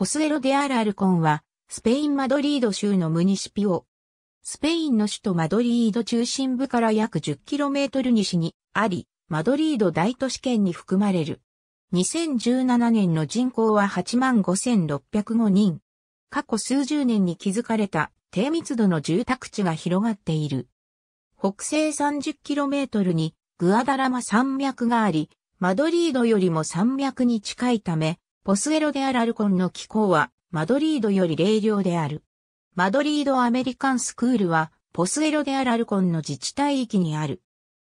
ポスエロ・デ・アル・アルコンは、スペイン・マドリード州のムニシピオ。スペインの首都マドリード中心部から約 10km 西にあり、マドリード大都市圏に含まれる。2017年の人口は85,605人。過去数十年に築かれた低密度の住宅地が広がっている。北西 30km にグアダラマ山脈があり、マドリードよりも山脈に近いため、ポスエロデアラルコンの気候は、マドリードより冷涼である。マドリードアメリカンスクールは、ポスエロデアラルコンの自治体域にある。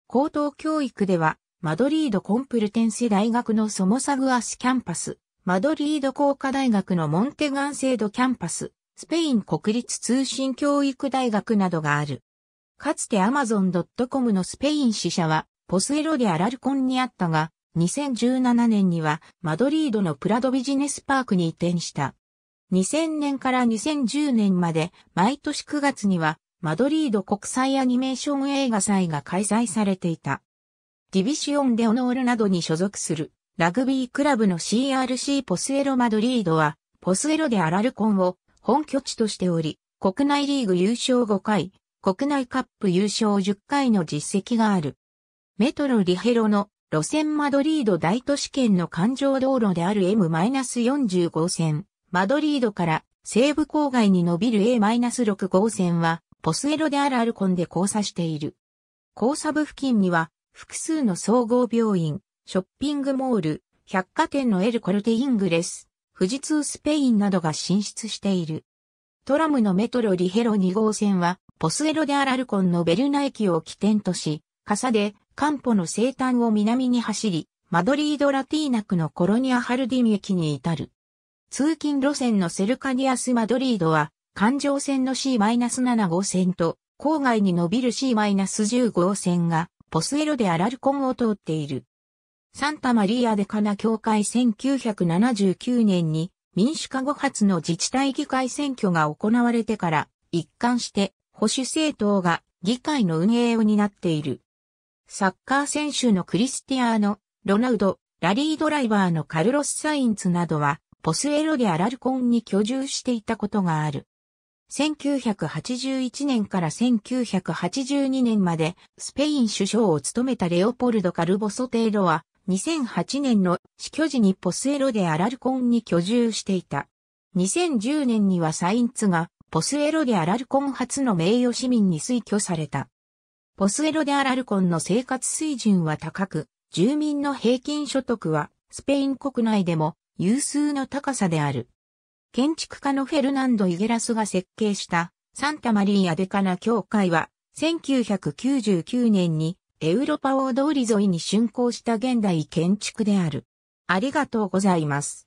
高等教育では、マドリードコンプルテンセ大学のソモサグアスキャンパス、マドリード工科大学のモンテガンセードキャンパス、スペイン国立通信教育大学などがある。かつて Amazon.com のスペイン支社は、ポスエロデアラルコンにあったが、2017年にはマドリードのプラドビジネスパークに移転した。2000年から2010年まで毎年9月にはマドリード国際アニメーション映画祭が開催されていた。ディビシオン・デオノールなどに所属するラグビークラブの CRC ポスエロ・マドリードはポスエロ・でアラルコンを本拠地としており、国内リーグ優勝5回、国内カップ優勝10回の実績がある。メトロ・リヘロの路線マドリード大都市圏の環状道路である M-45 線、マドリードから西部郊外に伸びる A-6 号線は、ポスエロであるアルコンで交差している。交差部付近には、複数の総合病院、ショッピングモール、百貨店のエルコルテイングレス、富士通スペインなどが進出している。トラムのメトロリヘロ2号線は、ポスエロであるアルコンのベルナ駅を起点とし、傘でカンポの西端を南に走り、マドリード・ラティーナ区のコロニア・ハルディミ駅に至る。通勤路線のセルカディアス・マドリードは、環状線の C-7 号線と、郊外に伸びる C-10 号線が、ポスエロでアラルコンを通っている。サンタマリア・デカナ教会1979年に民主化後初の自治体議会選挙が行われてから一貫して保守政党が議会の運営を担っている。サッカー選手のクリスティアーノ、ロナウド、ラリードライバーのカルロス・サインツなどは、ポスエロでアラルコンに居住していたことがある。1981年から1982年までスペイン首相を務めたレオポルド・カルボソテイロは2008年の死去時にポスエロでアラルコンに居住していた。2010年にはサインツがポスエロでアラルコン初の名誉市民に推挙された。ポスエロ・デ・アラルコンの生活水準は高く、住民の平均所得はスペイン国内でも有数の高さである。建築家のフェルナンド・イゲラスが設計したサンタマリーア・デカナ教会は1999年にエウロパ大通り沿いに竣工した現代建築である。ありがとうございます。